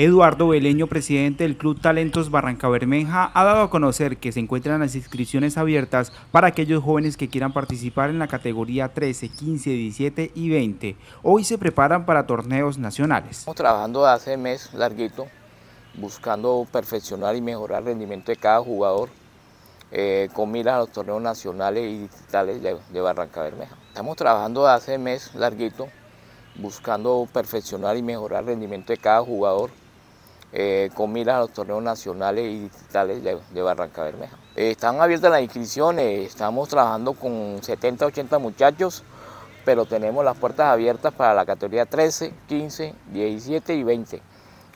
Eduardo Beleño, presidente del Club Talentos Barranca Bermeja, ha dado a conocer que se encuentran las inscripciones abiertas para aquellos jóvenes que quieran participar en la categoría 13, 15, 17 y 20. Hoy se preparan para torneos nacionales. Estamos trabajando hace mes larguito, buscando perfeccionar y mejorar el rendimiento de cada jugador. Eh, con miras a los torneos nacionales y digitales de, Barranca Bermeja. Estamos trabajando hace mes larguito, buscando perfeccionar y mejorar el rendimiento de cada jugador. Eh, con miras a los torneos nacionales y digitales de, Barranca Bermeja. Eh, están abiertas las inscripciones, estamos trabajando con 70, 80 muchachos, pero tenemos las puertas abiertas para la categoría 13, 15, 17 y 20.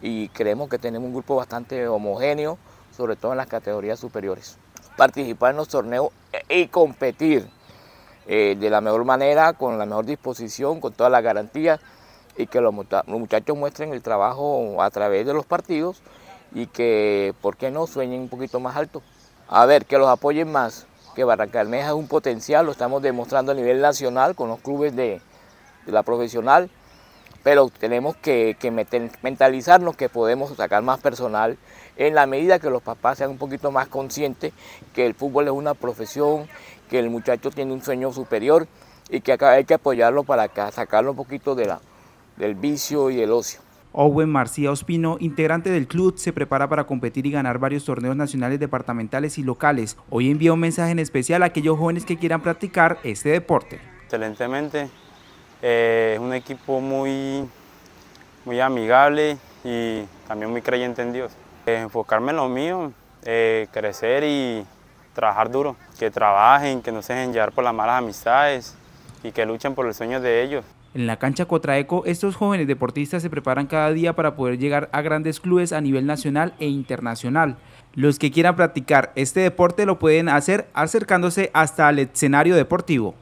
Y creemos que tenemos un grupo bastante homogéneo, sobre todo en las categorías superiores. Participar en los torneos y competir eh, de la mejor manera, con la mejor disposición, con todas las garantías y que los, muchachos muestren el trabajo a través de los partidos y que, ¿por qué no?, sueñen un poquito más alto. A ver, que los apoyen más, que Barrancarmeja es un potencial, lo estamos demostrando a nivel nacional con los clubes de, la profesional, pero tenemos que, mentalizarnos que podemos sacar más personal en la medida que los papás sean un poquito más conscientes que el fútbol es una profesión, que el muchacho tiene un sueño superior y que hay que apoyarlo para acá, sacarlo un poquito de la, del vicio y el ocio. Owen Marcía Ospino, integrante del club, se prepara para competir y ganar varios torneos nacionales, departamentales y locales. Hoy envía un mensaje en especial a aquellos jóvenes que quieran practicar este deporte. Excelentemente, eh, es un equipo muy, muy amigable y también muy creyente en Dios. Eh, enfocarme en lo mío, eh, crecer y trabajar duro. Que trabajen, que no se dejen llevar por las malas amistades y que luchen por los sueños de ellos. En la cancha Cotraeco, estos jóvenes deportistas se preparan cada día para poder llegar a grandes clubes a nivel nacional e internacional. Los que quieran practicar este deporte lo pueden hacer acercándose hasta el escenario deportivo.